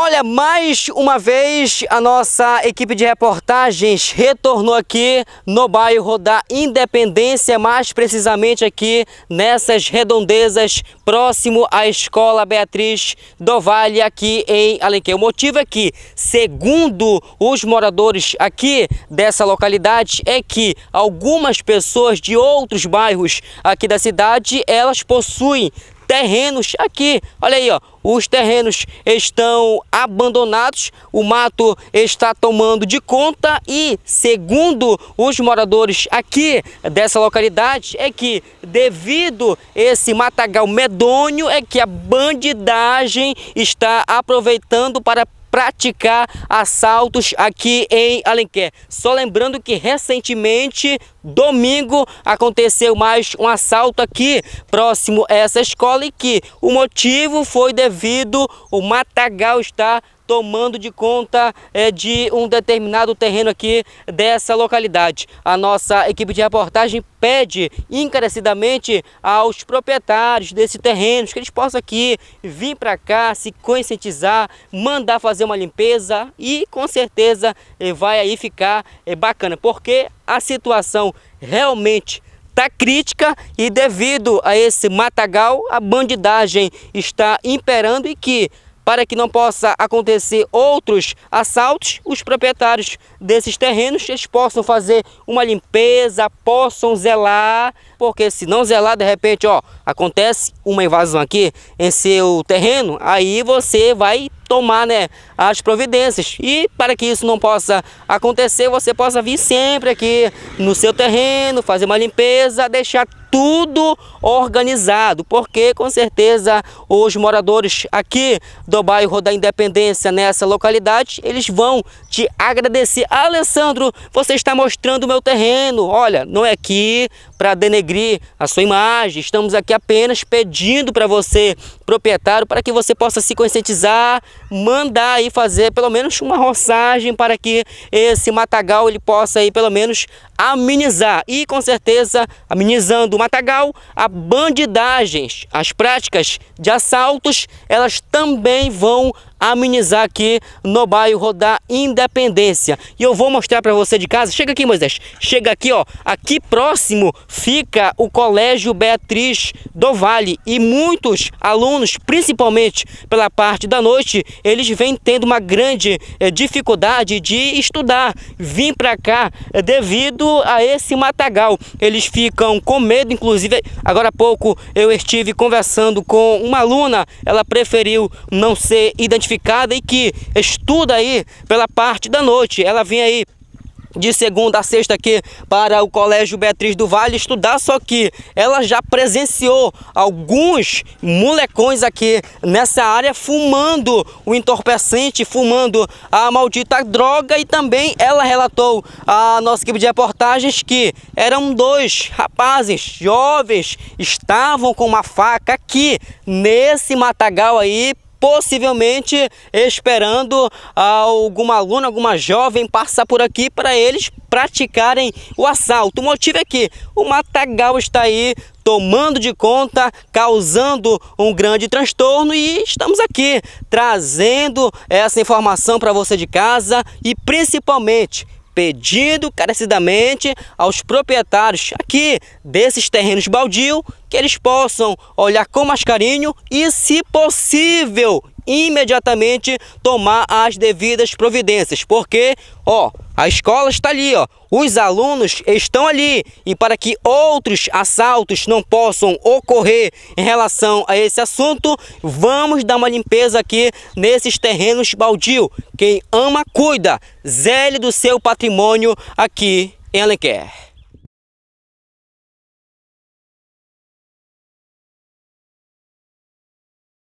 Olha, mais uma vez a nossa equipe de reportagens retornou aqui no bairro da Independência, mais precisamente aqui nessas redondezas próximo à Escola Beatriz do Vale aqui em Alenquer. O motivo é que, segundo os moradores aqui dessa localidade, é que algumas pessoas de outros bairros aqui da cidade, elas possuem terrenos aqui. Olha aí, ó, os terrenos estão abandonados, o mato está tomando de conta e, segundo os moradores aqui dessa localidade, é que devido esse matagal medônio, é que a bandidagem está aproveitando para praticar assaltos aqui em Alenquer. Só lembrando que recentemente, domingo, aconteceu mais um assalto aqui próximo a essa escola e que o motivo foi devido o matagal estar tomando de conta é, de um determinado terreno aqui dessa localidade. A nossa equipe de reportagem pede encarecidamente aos proprietários desse terreno que eles possam aqui vir para cá, se conscientizar, mandar fazer uma limpeza e com certeza é, vai aí ficar é, bacana, porque a situação realmente está crítica e devido a esse matagal a bandidagem está imperando e que para que não possa acontecer outros assaltos, os proprietários desses terrenos eles possam fazer uma limpeza, possam zelar, porque se não zelar, de repente, ó, acontece uma invasão aqui em seu terreno, aí você vai tomar né, as providências. E para que isso não possa acontecer, você possa vir sempre aqui no seu terreno, fazer uma limpeza, deixar tudo organizado, porque com certeza os moradores aqui do bairro da Independência, nessa localidade, eles vão te agradecer. Ah, Alessandro, você está mostrando o meu terreno, olha, não é aqui, para denegrir a sua imagem. Estamos aqui apenas pedindo para você, proprietário, para que você possa se conscientizar, mandar aí fazer pelo menos uma roçagem para que esse matagal ele possa aí pelo menos amenizar. E com certeza, amenizando o matagal, a bandidagens, as práticas de assaltos, elas também vão amenizar aqui no bairro da Independência. E eu vou mostrar para você de casa. Chega aqui, Moisés. Chega aqui, ó. Aqui próximo fica o Colégio Beatriz do Vale. E muitos alunos, principalmente pela parte da noite, eles vêm tendo uma grande eh, dificuldade de estudar. Vim para cá eh, devido a esse matagal. Eles ficam com medo, inclusive, agora há pouco eu estive conversando com uma aluna, ela preferiu não ser identificada e que estuda aí pela parte da noite. Ela vem aí de segunda a sexta aqui para o Colégio Beatriz do Vale estudar, só que ela já presenciou alguns molecões aqui nessa área fumando o entorpecente, fumando a maldita droga e também ela relatou à nossa equipe de reportagens que eram dois rapazes jovens, estavam com uma faca aqui nesse matagal aí possivelmente esperando alguma aluna, alguma jovem passar por aqui para eles praticarem o assalto. O motivo é que o matagal está aí tomando de conta, causando um grande transtorno e estamos aqui trazendo essa informação para você de casa e principalmente pedindo carecidamente aos proprietários aqui desses terrenos baldio que eles possam olhar com mais carinho e, se possível, imediatamente tomar as devidas providências, porque, ó, a escola está ali, ó, os alunos estão ali e para que outros assaltos não possam ocorrer em relação a esse assunto, vamos dar uma limpeza aqui nesses terrenos baldio. Quem ama, cuida, zele do seu patrimônio aqui em Alenquer.